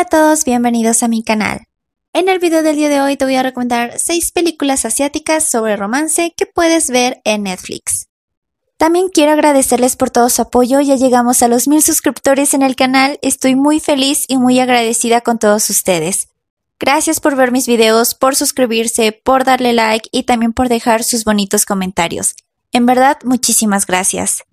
Hola a todos, bienvenidos a mi canal. En el video del día de hoy te voy a recomendar 6 películas asiáticas sobre romance que puedes ver en Netflix. También quiero agradecerles por todo su apoyo, ya llegamos a los mil suscriptores en el canal, estoy muy feliz y muy agradecida con todos ustedes. Gracias por ver mis videos, por suscribirse, por darle like y también por dejar sus bonitos comentarios. En verdad, muchísimas gracias.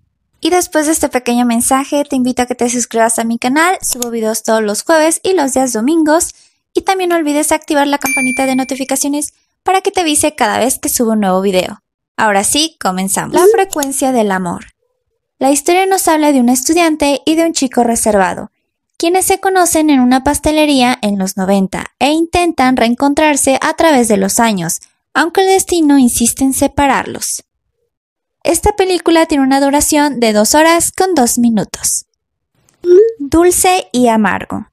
Y después de este pequeño mensaje, te invito a que te suscribas a mi canal, subo videos todos los jueves y los días domingos, y también no olvides activar la campanita de notificaciones para que te avise cada vez que subo un nuevo video. Ahora sí, comenzamos. La frecuencia del amor. La historia nos habla de un estudiante y de un chico reservado, quienes se conocen en una pastelería en los 90 e intentan reencontrarse a través de los años, aunque el destino insiste en separarlos. Esta película tiene una duración de 2 horas con 2 minutos. Dulce y amargo.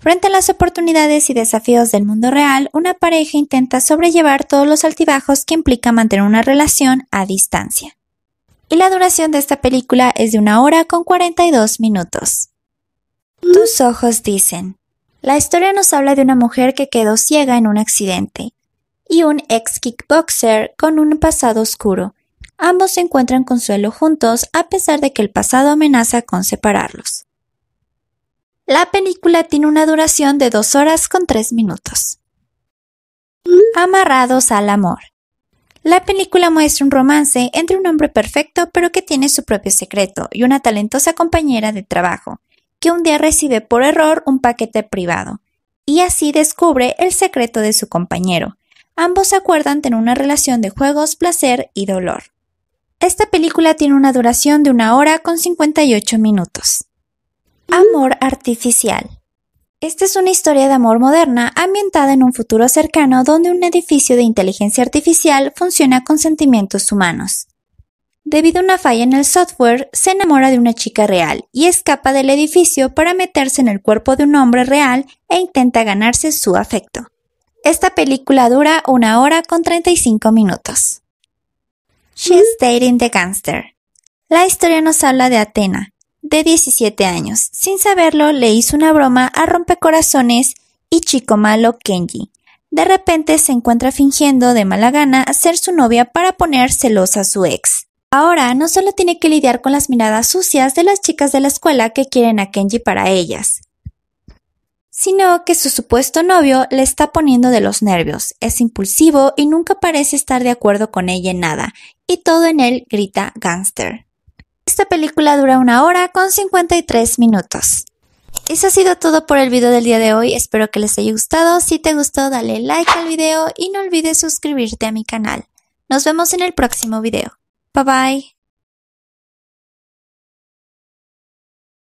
Frente a las oportunidades y desafíos del mundo real, una pareja intenta sobrellevar todos los altibajos que implica mantener una relación a distancia. Y la duración de esta película es de una hora con 42 minutos. Tus ojos dicen. La historia nos habla de una mujer que quedó ciega en un accidente y un ex kickboxer con un pasado oscuro ambos se encuentran consuelo juntos a pesar de que el pasado amenaza con separarlos. La película tiene una duración de 2 horas con 3 minutos. Amarrados al amor. La película muestra un romance entre un hombre perfecto pero que tiene su propio secreto y una talentosa compañera de trabajo, que un día recibe por error un paquete privado, y así descubre el secreto de su compañero. Ambos acuerdan tener una relación de juegos, placer y dolor. Esta película tiene una duración de una hora con 58 minutos. Amor artificial. Esta es una historia de amor moderna ambientada en un futuro cercano donde un edificio de inteligencia artificial funciona con sentimientos humanos. Debido a una falla en el software, se enamora de una chica real y escapa del edificio para meterse en el cuerpo de un hombre real e intenta ganarse su afecto. Esta película dura una hora con 35 minutos. She's the Gangster. La historia nos habla de Atena, de 17 años. Sin saberlo, le hizo una broma a Rompecorazones y Chico Malo Kenji. De repente se encuentra fingiendo de mala gana ser su novia para poner celosa a su ex. Ahora no solo tiene que lidiar con las miradas sucias de las chicas de la escuela que quieren a Kenji para ellas, sino que su supuesto novio le está poniendo de los nervios, es impulsivo y nunca parece estar de acuerdo con ella en nada, y todo en él grita gangster. Esta película dura una hora con 53 minutos. Eso ha sido todo por el video del día de hoy, espero que les haya gustado, si te gustó dale like al video y no olvides suscribirte a mi canal. Nos vemos en el próximo video. Bye bye.